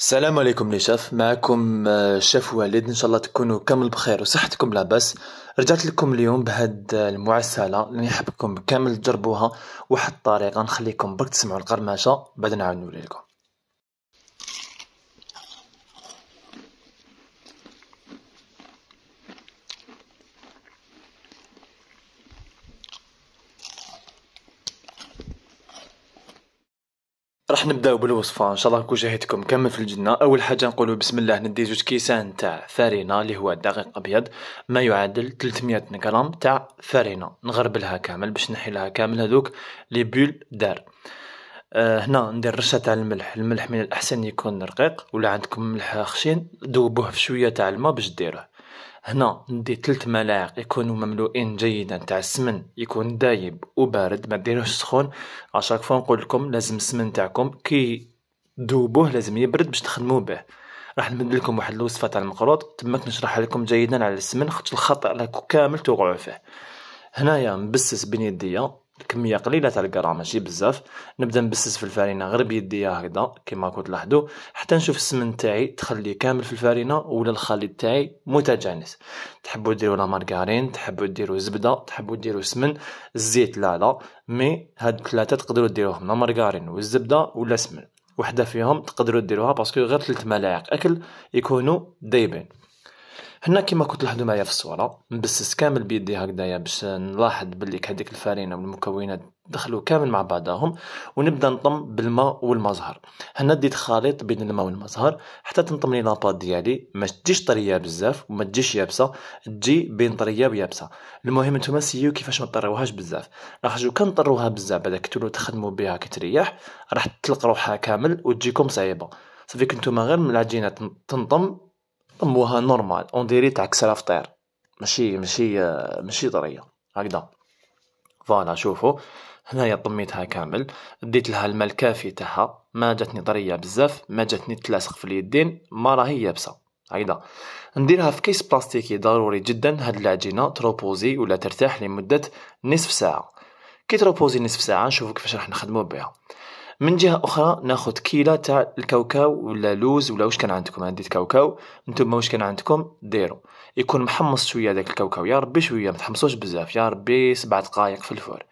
السلام عليكم لي شاف معكم آه، شاف والد ان شاء الله تكونوا كامل بخير وصحتكم لاباس رجعت لكم اليوم بهاد آه، المعسله اللي نحبكم كامل تجربوها واحد الطريقه نخليكم برك تسمعوا القرمشه بعد نعاود نوري لكم راح نبداو بالوصفه ان شاء الله نكون جهتكم كامل في الجنه اول حاجه نقولوا بسم الله ندي زوج كيسان تاع فارينا اللي هو الدقيق ابيض ما يعادل 300 غرام تاع فارينا نغربلها كامل باش نحي لها كامل هذوك لي بول دار أه هنا ندير رشه تاع الملح الملح من الاحسن يكون رقيق ولا عندكم ملح خشين ذوبوه في شويه تاع الماء باش ديروه هنا ندي ثلاث ملاعق يكونوا مملوئين جيدا تاع السمن يكون دايب وبارد ما ديروش سخون اشاك فوا نقول لكم لازم السمن تاعكم كي دوبوه لازم يبرد باش تخدموا به راح نمد لكم واحد الوصفه تاع المقروط تماك نشرحها لكم جيدا على السمن خاطر الخطا راكو كامل توقعوا فيه هنايا نبسس بين يديا كميه قليله تاع الكرا ماشي بزاف نبدا نبسس في الفرينه غير بيديا هكذا كيما راكم تلاحظوا حتى نشوف السمن تاعي تخليه كامل في الفرينه ولا الخليط تاعي متجانس تحبوا ديروا لا مارغارين تحبوا ديروا زبده تحبوا ديروا سمن الزيت لا لا مي هاد الثلاثه تقدروا ديروهم لا مارغارين والزبده ولا سمن وحده فيهم تقدروا ديروها باسكو غير ثلاث ملاعق اكل يكونوا دايبين هنا كما كنت تلاحظوا معايا في الصوره مبسس كامل بيدي هكذايا باش نلاحظ بلي هذيك الفرينه والمكونات دخلوا كامل مع بعضهم ونبدا نطم بالماء والمزهر هنا ديت خليط بين الماء والمزهر حتى تنطم لي لاباط ديالي ما تجيش طريه بزاف وما تجيش يابسه تجي بين طريه ويابسه المهم نتوما سيو كيفاش ما تطروهاش بزاف راح جو كان طروها بزاف بعدا كتولوا تخدموا بها كتريح راح تطلق روحها كامل وتجيكم صعيبه صافي كنتوما غير من العجينه تنطم طموها نورمال اون ديري تاع كسرة فطير ماشي ماشي ماشي طريه هكذا فوالا شوفوا هنايا طميتها كامل ديت لها الماء الكافي تاعها ما جاتني طريه بزاف ما جاتني تلاصق في اليدين ما راهي يابسه هكذا نديرها في كيس بلاستيكي ضروري جدا هاد العجينه تروبوزي ولا ترتاح لمده نصف ساعه كي تروبوزي نصف ساعه نشوفوا كيفاش راح نخدمو بها من جهه اخرى ناخذ كيله تاع الكاوكاو ولا لوز ولا واش كان عندكم عندي كاوكاو نتوما واش كان عندكم ديروا يكون محمص شويه داك الكاوكاو يا ربي شويه ما تحمصوش بزاف يا ربي سبع دقائق في الفور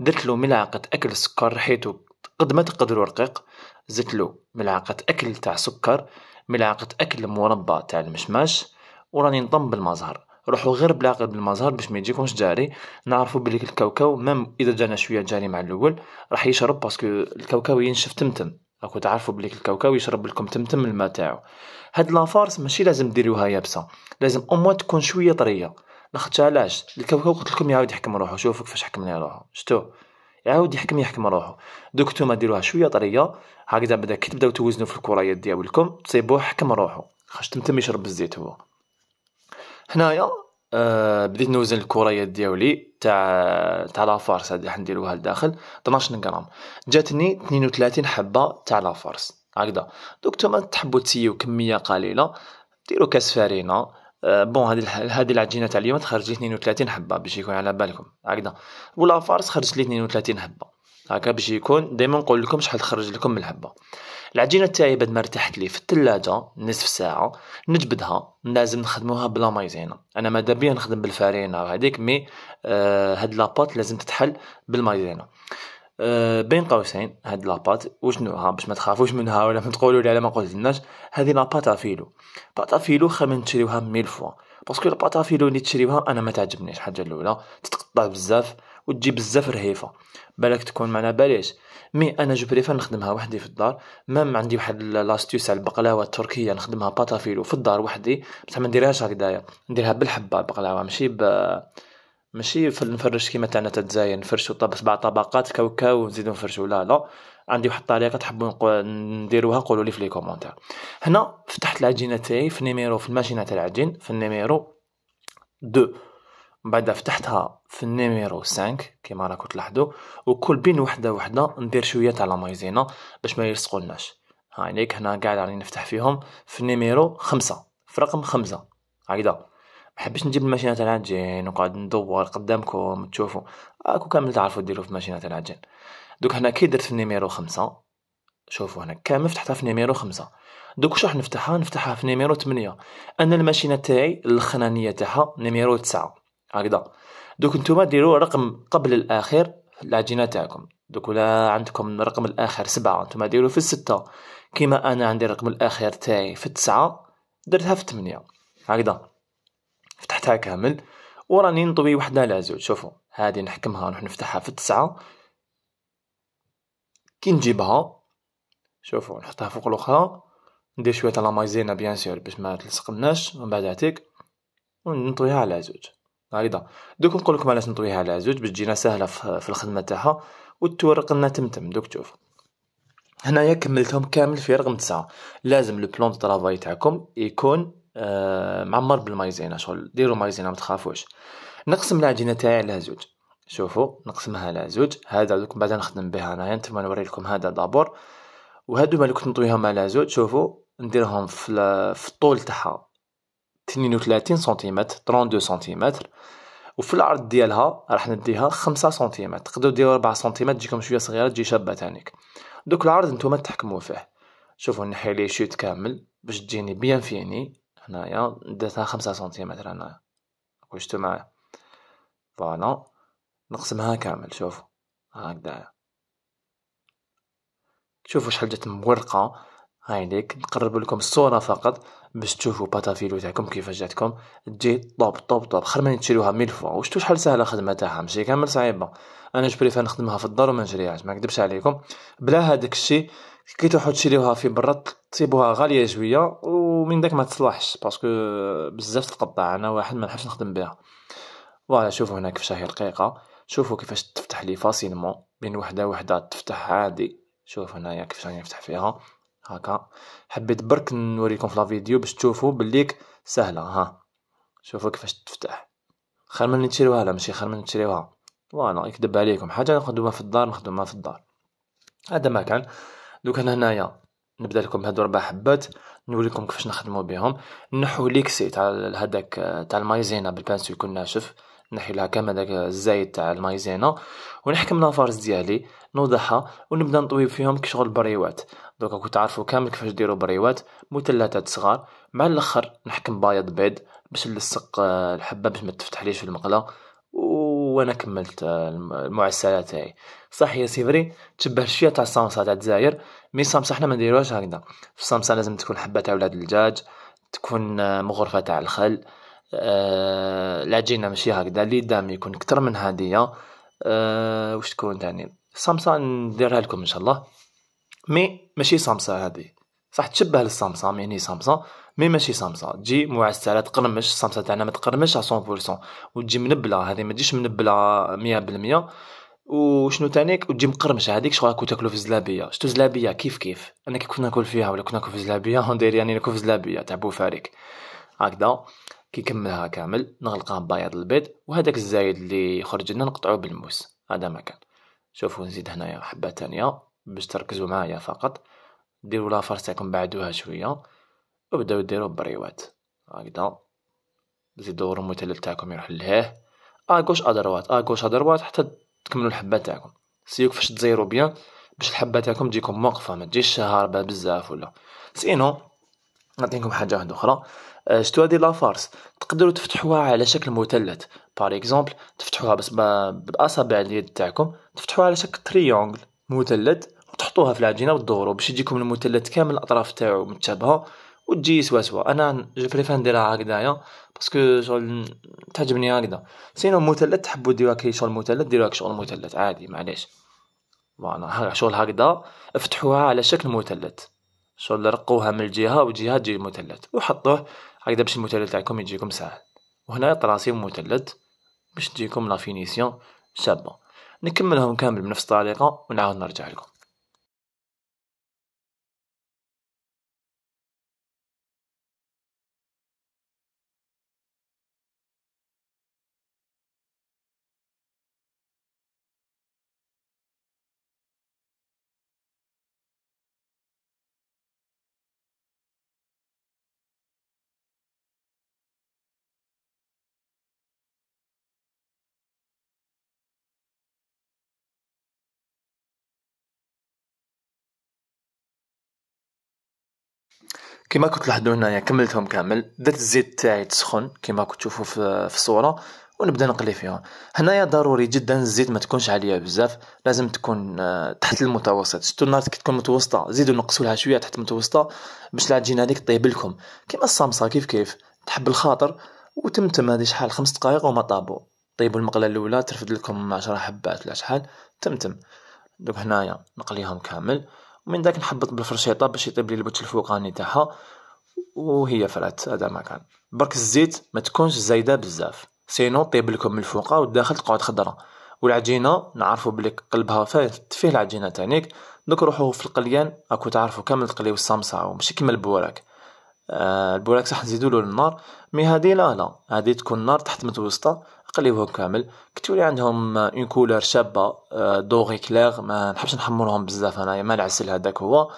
درت له ملعقه اكل سكر حيتو قد ما تقدروا رقيق زدت له ملعقه اكل تاع سكر ملعقه اكل مربى تاع المشماش وراني نضم بالمزهر روحوا غير قلب بالمزهر باش ما يجيكمش جاري نعرفوا بلي الكاوكاو ميم اذا جانا شويه جاري مع الاول راح يشرب باسكو الكاوكاو ينشف تمتم راكو تعرفوا بلي الكاوكاو يشرب لكم تمتم الماء تاعو هاد لافارس ماشي لازم ديروها يابسه لازم اموا تكون شويه طريه لاخت علاش الكاوكاو قلت لكم يعاود يحكم روحو شوفوا كيفاش حكم لي روحو شتو يعاود يحكم يحكم روحو دوك نتوما ديروها شويه طريه هكذا بدا كي تبداو توزنوا في الكريات ديالكم تصيبوه حكم روحو خاش تمتم يشرب الزيت هو هنايا آه بديت نوزن الكريات دياولي تاع تاع لافارس هادي نديروها لداخل 12 غرام جاتني 32 حبه تاع لافارس هكذا دوك نتوما تحبوا تسيو كميه قليله ديروا كاس فارينه آه بون هذه هذه العجينه تاع اليوم تخرج لي 32 حبه باش يكون على بالكم هكذا ولا فارس خرج لي 32 حبه هكا باش يكون ديما نقول لكم شحال تخرج لكم من الحبه العجينه تاعي بعد ما ارتحت لي في الثلاجه نصف ساعه نجبدها لازم نخدموها بلا مايزينا انا ما دابيا نخدم بالفارينه هذيك مي آه هاد لاباط لازم تتحل بالمايزينا أه بين قوسين هاد لاباط وشنوها باش ما تخافوش منها ولا ما تقولوا لي على ما قلتلناش هذه لاباط افيلو باط افيلو خمن تشريوها ميل فوا باسكو لاباط افيلو اللي تشريوها انا ما تعجبنيش الحاجه الاولى تتقطع بزاف وتجي بزاف رهيفه بالك تكون معنا بلاش مي انا جو بريفير نخدمها وحدي في الدار مام عندي واحد لاستيوس على البقلاوه التركيه نخدمها باتافيلو في الدار وحدي بصح ما نديرهاش هكدايا نديرها بالحبه البقلاوه ماشي ب ماشي نفرش كيما تاعنا تتزاين نفرشو طب سبع طبقات كاوكاو ونزيدو نفرشو لا لا عندي واحد الطريقه تحبوا نديروها قولوا لي في لي كومونتير هنا فتحت العجينه تاعي في النيميرو في الماشينه تاع العجين في النيميرو 2 من بعد فتحتها في النيميرو 5 كيما راكم تلاحظوا وكل بين وحده وحده ندير شويه تاع لا مايزينا باش ما يلصقولناش هاينيك هنا قاعد راني نفتح فيهم في النيميرو خمسة في رقم خمسة هكذا حبيتش نجيب الماشينه تاع العجين وقعد ندور قدامكم تشوفوا راكم كامل تعرفوا ديروا في الماشينه تاع العجين دوك هنا كي درت في النيميرو خمسة شوفوا هنا كامل فتحتها في نيميرو خمسة دوك واش راح نفتحها نفتحها في نيميرو 8 انا الماشينه تاعي الخنانيه تاعها نيميرو 9 هكذا دوك نتوما ديروا رقم قبل الاخر في العجينه تاعكم دوك ولا عندكم الرقم الاخر سبعة نتوما ديروا في الستة كيما انا عندي الرقم الاخر تاعي في التسعة درتها في الثمانية هكذا فتحتها كامل وراني نطوي وحده على زوج شوفوا هذه نحكمها نروح نفتحها في التسعة كي نجيبها شوفوا نحطها فوق الاخرى ندير شويه تاع لا مايزينا بيان سور باش ما تلصقناش من بعد هاتيك ونطويها على زوج عريضه دوك نقول لكم علاش نطويها على زوج باش تجينا سهله في الخدمه تاعها وتورق لنا تمتم دوك تشوف هنايا كملتهم كامل في رقم تسعة لازم لو بلون دو طرافاي تاعكم يكون آه، معمر بالمايزينا شغل ديروا مايزينا ما تخافوش نقسم العجينه تاعي على زوج شوفوا نقسمها على زوج هذا دوك بعدا نخدم بها انايا نتمنى نوري لكم هذا دابور وهادو مالو كنت نطويهم على زوج شوفوا نديرهم في الطول تاعها 32 سنتيمتر 32 سنتيمتر وفي العرض ديالها راح نديها 5 سنتيمتر تقدروا ديروا 4 سنتيمتر تجيكم شويه صغيره تجي شابه تانيك دوك العرض نتوما تحكموا فيه شوفوا نحي لي شوت كامل باش تجيني بيان فيني هنايا درتها 5 سنتيمتر هنايا وشتو معايا فوالا نقسمها كامل شوفوا هكذا شوفوا شحال جات مورقه هاي ليك نقرب لكم الصوره فقط باش تشوفوا باتافيلو تاعكم كيفاش جاتكم تجي طوب طوب طوب خير من تشريوها ميل فوا وشتو شحال سهله الخدمه تاعها ماشي كامل صعيبه انا جبريفا نخدمها في الدار وما نشريهاش ما نكذبش عليكم بلا هذاك الشيء كي تروحوا تشريوها في برا تسيبوها غاليه شويه ومن داك ما تصلحش باسكو بزاف تقطع انا واحد ما نحبش نخدم بها فوالا شوفوا هنا كيفاش هي رقيقه شوفوا كيفاش تفتح لي فاسيلمون بين وحده وحده تفتح عادي شوف هنايا كيفاش راني نفتح فيها هكا حبيت برك نوريكم في لا فيديو باش تشوفوا بليك سهله ها شوفوا كيفاش تفتح خير من تشريوها لا ماشي خير من تشريوها فوالا يكذب عليكم حاجه نخدمها في الدار نخدمها في الدار هذا ما كان دوك انا هنايا نبدا لكم هادو ربع حبات نوريكم كيفاش نخدمو بهم نحو ليكسي تاع هذاك تاع المايزينا بالبانسو يكون ناشف نحي لها كامل داك الزايد تاع المايزينا ونحكم لافارس ديالي نوضحها ونبدا نطويب فيهم كشغل بريوات دوكا كنت تعرفوا كامل كيفاش ديروا بريوات مثلثات صغار مع الاخر نحكم بايض بيض باش نلصق آه، الحبه باش ما تفتحليش في المقله وانا كملت آه، المعسله تاعي صح يا سيفري تشبه شويه تاع الصامصه تاع الجزائر مي الصمصه حنا ما نديروهاش هكذا في الصمصه لازم تكون حبه تاع ولاد الدجاج تكون آه، مغرفه تاع الخل العجينه آه، ماشي هكذا اللي دام يكون اكثر من هاديه آه واش تكون ثاني الصمصه نديرها لكم ان شاء الله مي ماشي صمصه هذه صح تشبه للصمصه ميني صمصه مي ماشي صمصه تجي معسله تقرمش الصمصه تاعنا ما تقرمش 100% وتجي منبله هذه ما تجيش منبله 100% وشنو تانيك وتجي مقرمشه هذيك شغل كنت تاكلو في الزلابيه شتو زلابيه كيف كيف انا كي كنا ناكل فيها ولا كنا ناكل في الزلابيه ندير يعني ناكل في الزلابيه تاع بوفاريك هكذا كيكملها كامل نغلقها ببياض البيض وهذاك الزايد اللي خرج لنا نقطعوه بالموس هذا ما كان شوفوا نزيد هنايا حبه ثانيه باش تركزوا معايا فقط ديروا لافار تاعكم بعدوها شويه وبداو ديروا بريوات هكذا زيدوا المثلث تاعكم يروح لهيه اكوش آه، ادروات اكوش آه، ادروات حتى تكملوا الحبه تاعكم سيو كيفاش تزيروا بيان باش الحبه تاعكم تجيكم واقفه ما تجيش هاربه بزاف ولا سينو نعطيكم حاجه واحده اخرى شتو هادي لا فارس تقدروا تفتحوها على شكل مثلث بار اكزومبل تفتحوها بس باصابع اليد تاعكم تفتحوها على شكل تريونغل مثلث وتحطوها في العجينه وتدوروا باش يجيكم المثلث كامل الاطراف تاعو متشابهه وتجي سوا سوا انا جو بريفير نديرها هكذايا باسكو شغل تعجبني هكذا سينو مثلث تحبوا ديروها كي شغل مثلث ديروها شغل مثلث عادي معليش فوالا شغل هكذا افتحوها على شكل مثلث شغل رقوها من الجهه وجهه تجي مثلث وحطوه هكذا باش المثلث تاعكم يجيكم ساهل وهنا طراسي مثلث باش تجيكم لافينيسيون شابه نكملهم كامل بنفس الطريقه ونعاود نرجع لكم كما كنت تلاحظوا هنايا يعني كملتهم كامل درت الزيت تاعي تسخن كما كنت تشوفوا في الصوره ونبدا نقلي فيهم هنايا ضروري جدا الزيت ما تكونش عاليه بزاف لازم تكون آه، تحت المتوسط شتو النار كي تكون متوسطه زيدوا نقصوا لها شويه تحت المتوسطه باش العجينه هذيك طيب لكم كيما الصامصه كيف كيف تحب الخاطر وتمتم هذه شحال خمس دقائق وما طابو طيبوا المقله الاولى ترفد لكم 10 حبات ولا شحال تمتم دوك هنايا نقليهم كامل ومن داك نحبط بالفرشيطه باش يطيب لي البوت الفوقاني تاعها وهي فرات هذا ما كان برك الزيت ما تكونش زايده بزاف سينو طيب لكم من الفوقه والداخل تقعد خضره والعجينه نعرفوا بلي قلبها فيه العجينه تانيك دوك روحوا في القليان راكو تعرفوا كامل تقليو الصمصه ماشي كيما البوراك آه البوراك صح نزيدوا له النار مي هذه لا لا هذه تكون نار تحت متوسطه تقليوهم كامل كتولي عندهم اون كولور شابه آه، دوغي كلاغ ما نحبش نحمرهم بزاف انايا ما نعسل هذاك هو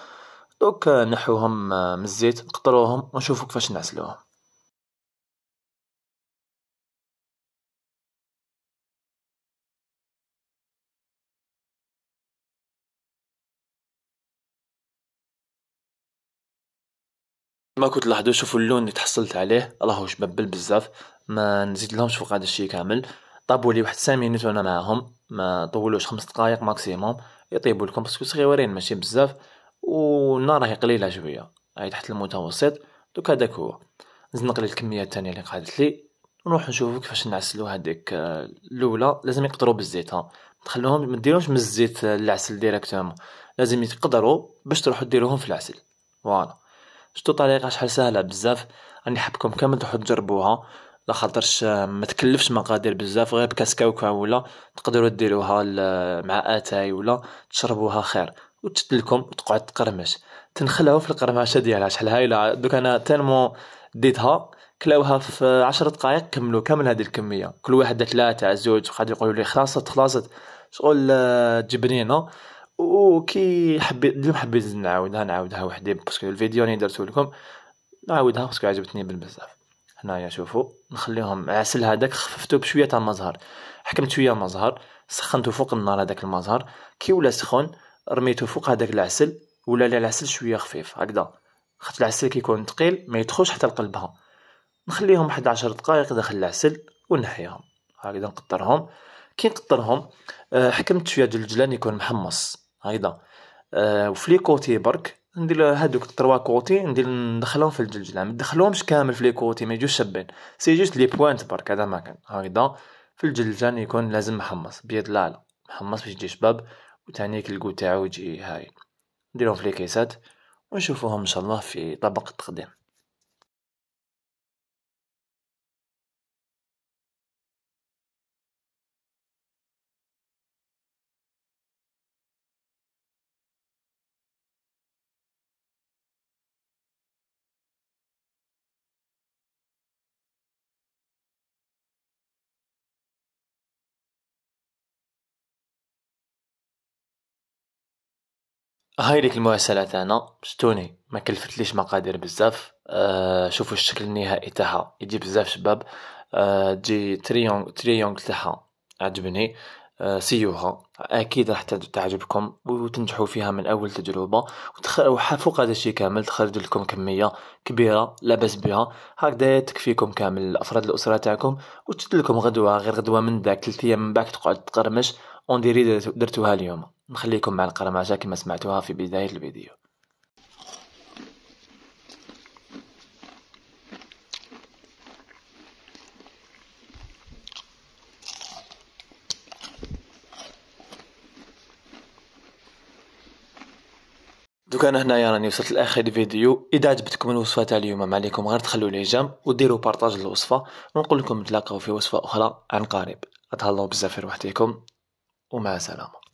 دوك آه، نحوهم آه، من الزيت نقطروهم ونشوفوا كيفاش نعسلوهم ما كنت لاحظوا شوفوا اللون اللي تحصلت عليه راهو شبابل بزاف ما نزيد لهمش فوق هذا الشيء كامل طابوا لي واحد 5 مينوت وانا معاهم ما طولوش خمس دقائق ماكسيموم يطيبوا لكم باسكو صغيورين ماشي بزاف والنار راهي قليله شويه هاي تحت المتوسط دوك هذاك هو نزنق لي الكميه الثانيه اللي قعدت لي ونروح نشوفوا كيفاش نعسلو هذيك آه، الاولى لازم يقدروا بالزيت ها تخلوهم ما ديروهمش من الزيت آه، العسل ديريكتومون لازم يتقدروا باش تروحوا ديروهم في العسل فوالا شتو طريقه شحال سهله بزاف راني حابكم كامل تروحو تجربوها لخاطرش آه، ما تكلفش مقادير بزاف غير بكاس كاوكاو ولا تقدروا ديروها مع اتاي ولا تشربوها خير وتشدلكم وتقعد تقرمش تنخلعوا في القرمشه ديالها شحال هايله دوك انا تالمون ديتها كلاوها في عشر دقائق كملوا كامل هذه الكميه كل واحد ثلاثه زوج وقعد يقولوا لي خلاصت خلاصت شغل آه، جبنينة وكي حبيت اليوم حبيت نعاودها نعاودها وحدي باسكو الفيديو اللي درتو لكم نعاودها باسكو عجبتني بزاف هنايا شوفوا نخليهم عسل هذاك خففتو بشويه تاع المزهر حكمت شويه المزهر سخنتو فوق النار هذاك المزهر كي ولا سخون رميتو فوق هذاك العسل ولا العسل شويه خفيف هكذا خاطر العسل كيكون ثقيل ما يدخلش حتى لقلبها نخليهم واحد عشر دقائق داخل العسل ونحيهم هكذا نقطرهم كي نقطرهم آه، حكمت شويه ديال يكون محمص هيدا آه، وفي لي كوتي برك ندير هادوك التروا كوتي ندير ندخلهم في الجلجله يعني ما ندخلهمش كامل في لي كوتي ما يجوش شابين سي جوست لي بوانت برك هذا ما كان هيدا في الجلجان يكون لازم محمص بيد لالا محمص باش يجي شباب وتانيك الكو تاعو يجي هاي نديرهم في لي كيسات ونشوفوهم ان شاء الله في طبق التقديم هاي ديك المعسلة تاعنا شتوني ما كلفتليش مقادير بزاف أه شوفوا الشكل النهائي تاعها يجي بزاف شباب أه تجي تريونغ تريونغ تاعها عجبني آه، سيوها اكيد راح تعجبكم وتنجحوا فيها من اول تجربه وتخ... فوق هذا الشيء كامل تخرج لكم كميه كبيره لاباس بها هكذا تكفيكم كامل افراد الاسره تاعكم وتشد لكم غدوه غير غدوه من ذاك ثلاث ايام من بعد تقعد تقرمش ديري درتوها اليوم نخليكم مع القرمشة كما سمعتوها في بداية الفيديو دوك انا هنايا راني وصلت لاخر الفيديو اذا عجبتكم الوصفه تاع اليوم ما عليكم غير تخلوا لي جيم وديروا بارطاج للوصفه ونقول لكم نتلاقاو في وصفه اخرى عن قريب تهلاو بزاف في روحتكم ومع السلامه